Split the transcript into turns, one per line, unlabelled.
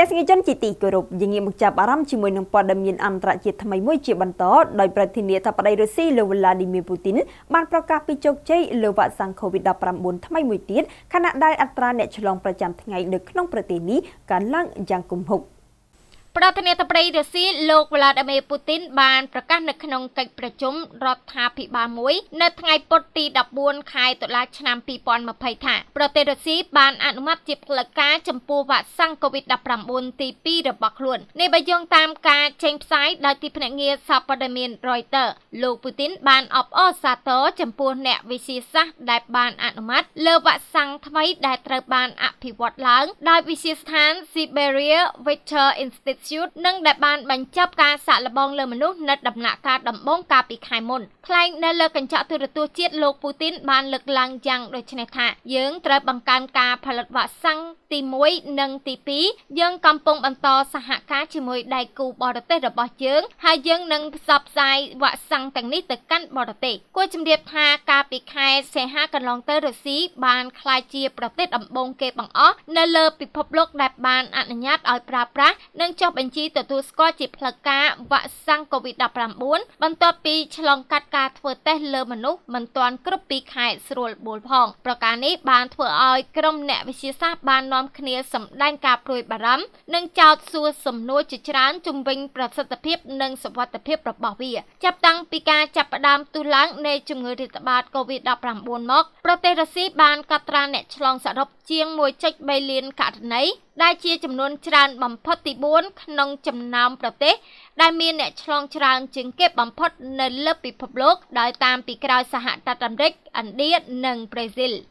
ទស្សនិកជនជាទីគោរពយងាកមកចាប់អារម្មណ៍ជាមួយនឹងព័ត៌មានអន្តរជាតិថ្មីមួយជាបន្តដោយប្រធានាធិបតីរុស្ស៊ីលោកវ្លាឌីមៀពូទីនបានប្រកាសពីជោគជ័យលើវ៉ាក់សាំង COVID-19 ថ្មីមួយទៀតខណៈដែលអត្រាអ្នកឆ្លងប្រចាំថ្ងៃនៅក្នុងប្រទេសនេះកើនឡើងយ៉ាងគំហុក។
ប្រធានាធិបតីរុស្ស៊ីលោកវ្លាឌីមៀពូទីនបានប្រកាសនៅក្នុងកិច្ចប្រជុំរដ្ឋាភិបាលមួយ នៅថ្ងៃពុធទី14ខែតុលាឆ្នាំ2020ថាប្រទេសរុស្ស៊ីបានអនុម័តជាផ្លូវការចំពោះវ៉ាក់សាំង COVID-19 ទី2របស់ខ្លួននេះបើយោងតាមការចេញផ្សាយដោយទីភ្នាក់ងារសារព័ត៌មាន Reuters លោកពូទីនបានអបអរសាទរចំពោះអ្នកវិទ្យាសាស្ត្រដែលបានអនុម័តលើវ៉ាក់សាំងថ្មីដែលត្រូវបានអភិវឌ្ឍឡើងដោយវិទ្យាស្ថាន Siberia Victor Institute Institute និងដែលបានបញ្ចប់ការសាក់លបងលើមនុស្សនៅដំណាក់កាលដំបូងកាលពីខែមុនថ្លែងនៅលើកញ្ចក់ទូរទស្សន៍ជាតិលោកពូទីនបានលើកឡើងយ៉ាងដូចនេះថាយើងត្រូវបង្កើនការផលិតវ៉ាក់សាំងទី1និងទី2យើងកំពុងបន្តសហការជាមួយដៃគូបរទេសរបស់យើងហើយយើងនឹងផ្សព្វផ្សាយវ៉ាក់សាំងទាំងនេះទៅកាន់បរទេសគួរជំរាបថាកាលពីខែសីហាកន្លងទៅរុស្ស៊ីបានក្លាយជាប្រទេសដំបូងគេបង្អស់នៅលើពិភពលោកដែលបានអនុញ្ញាតឲ្យប្រើប្រាស់និងចុះបញ្ជីទទួលស្គាល់ជាផ្លូវការវ៉ាក់សាំង COVID-19 បន្ទាប់ពីឆ្លងកាត់ការធ្វើតេស្តលើមនុស្សមិនទាន់គ្រប់2ខែស្រួលបួលផងប្រការនេះបានធ្វើឲ្យក្រុមអ្នកវិទ្យាសាស្ត្របាននាំគ្នាសម្ដែងការព្រួយបារម្ភនិងចោទសួរសំណួរជាច្រើនជំវិញប្រសិទ្ធភាពនិងសុវត្ថិភាពរបស់វាចាប់តាំងពីការចាប់ផ្ដើមទូឡើងនៃជំងឺរាតត្បាត COVID-19 មកប្រទេសរុស្ស៊ីបានកត់ត្រាអ្នកឆ្លងសរុបជាង1.3លានករណីដែលជាចំនួនច្រើនបំផុតទី4ក្នុងចំណោមប្រទេសដែលមានអ្នកឆ្លងច្រើនជាងគេបំផុត នៅលើពិភពលោកដោយតាមពីក្រោយសហរដ្ឋអាមេរិកឥណ្ឌានិងប្រេស៊ីល។